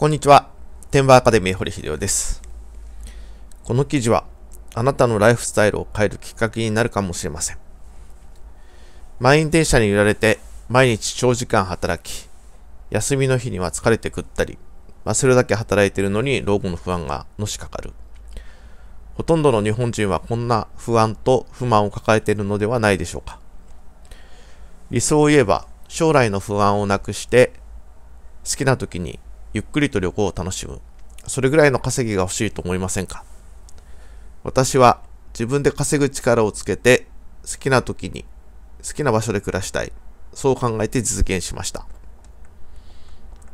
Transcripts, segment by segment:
こんにちは。天馬アカデミー堀秀夫です。この記事は、あなたのライフスタイルを変えるきっかけになるかもしれません。満員電車に揺られて、毎日長時間働き、休みの日には疲れて食ったり、忘れだけ働いているのに老後の不安がのしかかる。ほとんどの日本人はこんな不安と不満を抱えているのではないでしょうか。理想を言えば、将来の不安をなくして、好きな時にゆっくりと旅行を楽しむ。それぐらいの稼ぎが欲しいと思いませんか私は自分で稼ぐ力をつけて好きな時に好きな場所で暮らしたい。そう考えて実現しました。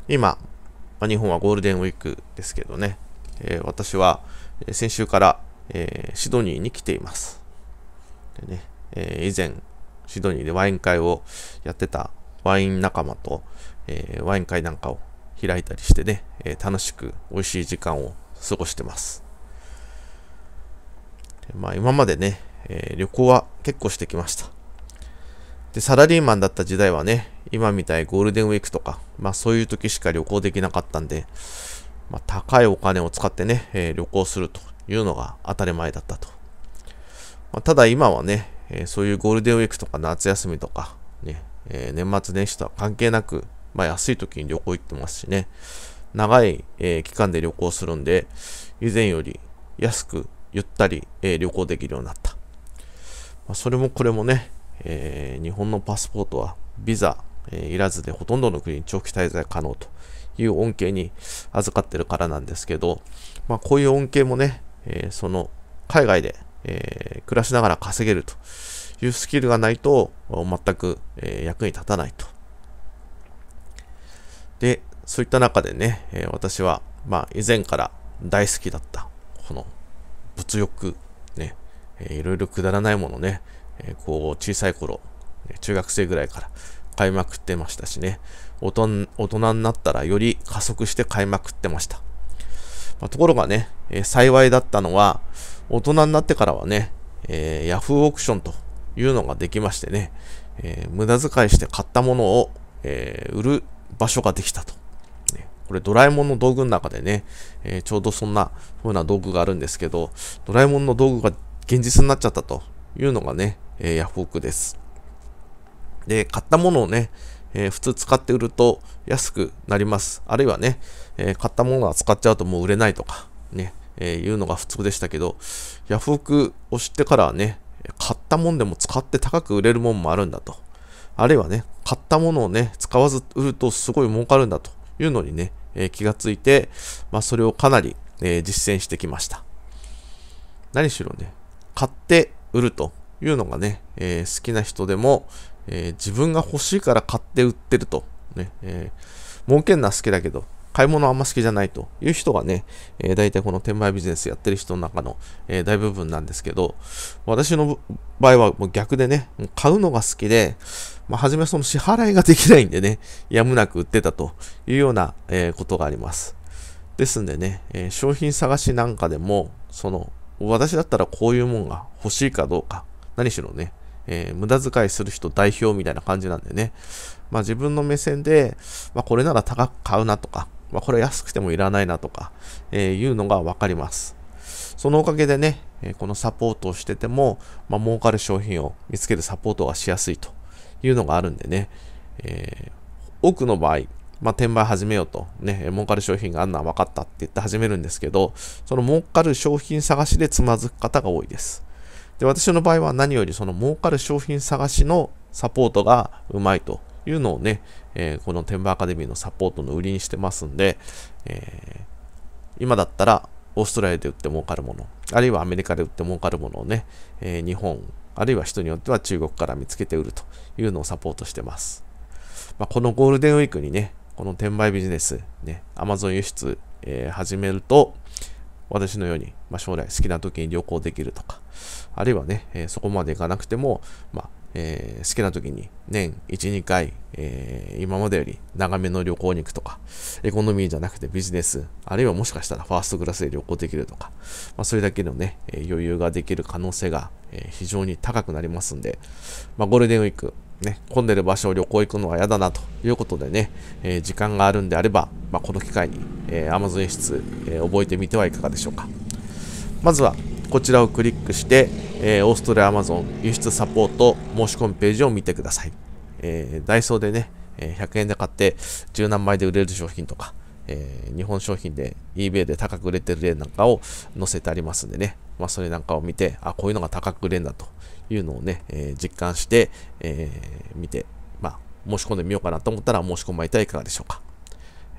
今、まあ、日本はゴールデンウィークですけどね、えー、私は先週から、えー、シドニーに来ています。でね、えー、以前、シドニーでワイン会をやってたワイン仲間と、えワイン会なんかを開いたりしてね、えー、楽しく美味しい時間を過ごしてます。まあ今までね、えー、旅行は結構してきました。で、サラリーマンだった時代はね、今みたいゴールデンウィークとか、まあそういう時しか旅行できなかったんで、まあ、高いお金を使ってね、えー、旅行するというのが当たり前だったと。まあ、ただ今はね、えー、そういうゴールデンウィークとか夏休みとか、ね、えー、年末年始とは関係なく、まあ、安い時に旅行行ってますしね、長い、えー、期間で旅行するんで、以前より安く、ゆったり、えー、旅行できるようになった。まあ、それもこれもね、えー、日本のパスポートはビザ、えいらずでほとんどの国に長期滞在可能という恩恵に預かってるからなんですけど、まあ、こういう恩恵もね、えその海外で、え暮らしながら稼げるというスキルがないと全く、え役に立たないとで、そういった中でね、えー、私は、まあ、以前から大好きだった、この物欲、ね、えー、いろいろくだらないものね、えー、こう、小さい頃、中学生ぐらいから買いまくってましたしね、大人大人になったらより加速して買いまくってました。まあ、ところがね、えー、幸いだったのは、大人になってからはね、えー、ヤフーオークションというのができましてね、えー、無駄遣いして買ったものを、えー、売る場所ができたと。ね、これドラえもんの道具の中でね、えー、ちょうどそんな風な道具があるんですけど、ドラえもんの道具が現実になっちゃったというのがね、えー、ヤフオクです。で、買ったものをね、えー、普通使って売ると安くなります。あるいはね、え買ったものは使っちゃうともう売れないとか、ね、えいうのが普通でしたけど、ヤフオクを知ってからはね、買ったもんでも使って高く売れるもんもあるんだと。あるいはね、買ったものをね、使わず売るとすごい儲かるんだというのにね、えー、気がついて、まあ、それをかなり、えー、実践してきました。何しろね、買って売るというのがね、えー、好きな人でも、え自分が欲しいから買って売ってると、ね、えー、儲けんのは好きだけど、買い物あんま好きじゃないという人がね、えー、大体この転売ビジネスやってる人の中の、えー、大部分なんですけど、私の場合はもう逆でね、う買うのが好きで、まあ、じめその支払いができないんでね、やむなく売ってたというような、えー、ことがあります。ですんでね、え商品探しなんかでも、その、私だったらこういうもんが欲しいかどうか、何しろね、えー、無駄遣いする人代表みたいな感じなんでね、まあ、自分の目線で、まあ、これなら高く買うなとか、まあ、これ安くてもいらないなとか、えー、いうのがわかります。そのおかげでね、えこのサポートをしてても、まあ、儲かる商品を見つけるサポートがしやすいというのがあるんでね、えー、多くの場合、まあ、転売始めようと、ね、儲かる商品があんな分かったって言って始めるんですけど、その儲かる商品探しでつまずく方が多いです。で、私の場合は何よりその儲かる商品探しのサポートがうまいというのをね、えー、この転売アカデミーのサポートの売りにしてますんで、えー、今だったらオーストラリアで売って儲かるもの、あるいはアメリカで売って儲かるものをね、えー、日本、あるいは人によっては中国から見つけて売るというのをサポートしてます。まあ、このゴールデンウィークにね、この転売ビジネス、ね、Amazon 輸出、えー、始めると、私のように、まあ、将来好きな時に旅行できるとか、あるいはね、えー、そこまでいかなくても、まあ、えー、好きな時に年1、2回、えー、今までより長めの旅行に行くとか、エコノミーじゃなくてビジネス、あるいはもしかしたらファーストクラスで旅行できるとか、まあ、それだけのね、え余裕ができる可能性が、え非常に高くなりますんで、まあ、ゴールデンウィーク、ね、混んでる場所を旅行行くのは嫌だなということでね、えー、時間があるんであれば、まあ、この機会に、えー、Amazon 演出、えー、覚えてみてはいかがでしょうか。まずは、こちらをクリックして、えー、オーストラリア Amazon 輸出サポート申し込みページを見てください。えー、ダイソーでね、え100円で買って10何枚で売れる商品とか、えー、日本商品で eBay で高く売れてる例なんかを載せてありますんでね、まあ、それなんかを見て、あ、こういうのが高く売れんだというのをね、えー、実感して、えー、見て、まあ、申し込んでみようかなと思ったら申し込まれてはいかがでしょうか。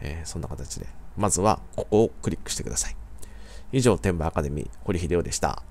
えー、そんな形で、まずはここをクリックしてください。以上、天馬アカデミー、堀秀夫でした。